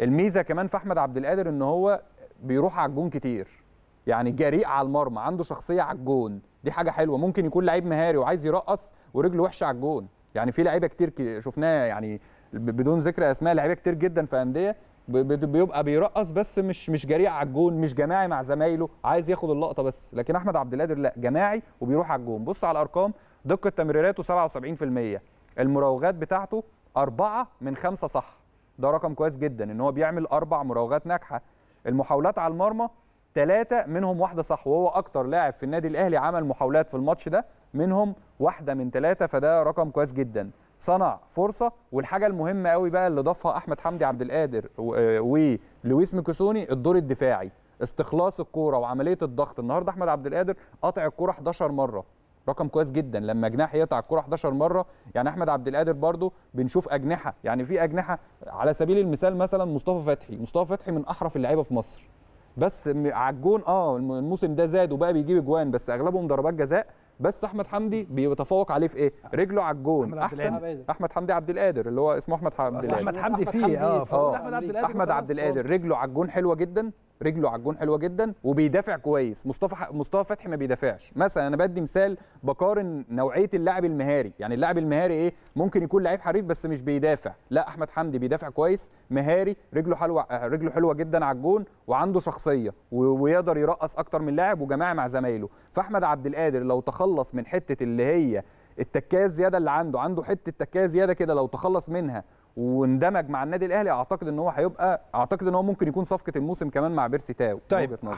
الميزه كمان في احمد عبد القادر ان هو بيروح على الجون كتير يعني جريء على المرمى عنده شخصيه على الجون دي حاجه حلوه ممكن يكون لعيب مهاري وعايز يرقص ورجله وحشه على الجون يعني في لعيبه كتير شفناها يعني بدون ذكر اسماء لعيبه كتير جدا في انديه بيبقى بيرقص بس مش مش جريء على الجون مش جماعي مع زمايله عايز ياخد اللقطه بس لكن احمد عبد القادر لا جماعي وبيروح على الجون بص على الارقام دقه تمريراته 77% المراوغات بتاعته 4 من 5 صح ده رقم كويس جدا ان هو بيعمل اربع مراوغات ناجحه المحاولات على المرمى ثلاثه منهم واحده صح وهو اكتر لاعب في النادي الاهلي عمل محاولات في الماتش ده منهم واحده من ثلاثه فده رقم كويس جدا صنع فرصه والحاجه المهمه قوي بقى اللي ضافها احمد حمدي عبد القادر ولويس ميكوسوني الدور الدفاعي استخلاص الكوره وعمليه الضغط النهارده احمد عبد القادر قطع الكوره 11 مره رقم كويس جدا لما جناح يقطع الكره 11 مره يعني احمد عبد القادر برده بنشوف اجنحه يعني في اجنحه على سبيل المثال مثلا مصطفى فتحي مصطفى فتحي من احرف اللعيبه في مصر بس على الجون اه الموسم ده زاد وبقى بيجيب اجوان بس اغلبهم ضربات جزاء بس احمد حمدي بيتفوق عليه في ايه؟ رجله على الجون احسن احمد حمدي عبد القادر اللي هو اسمه احمد حمدي احمد حمدي فيه اه احمد عبد القادر رجله على الجون حلوه جدا رجله على الجون حلوه جدا وبيدافع كويس مصطفى مصطفى فتحي ما بيدافعش مثلا انا بدي مثال بقارن نوعيه اللاعب المهاري يعني اللاعب المهاري ايه ممكن يكون لعيب حريف بس مش بيدافع لا احمد حمدي بيدافع كويس مهاري رجله حلوه آه، رجله حلوه جدا على الجون وعنده شخصيه ويقدر يرقص اكتر من لاعب وجماعي مع زمايله فاحمد عبد القادر لو تخلص من حته اللي هي التكاز الزياده اللي عنده عنده حته تكاز زياده كده لو تخلص منها واندمج مع النادي الاهلي اعتقد ان هو هيبقى اعتقد ان هو ممكن يكون صفقه الموسم كمان مع بيرسي تاو طيب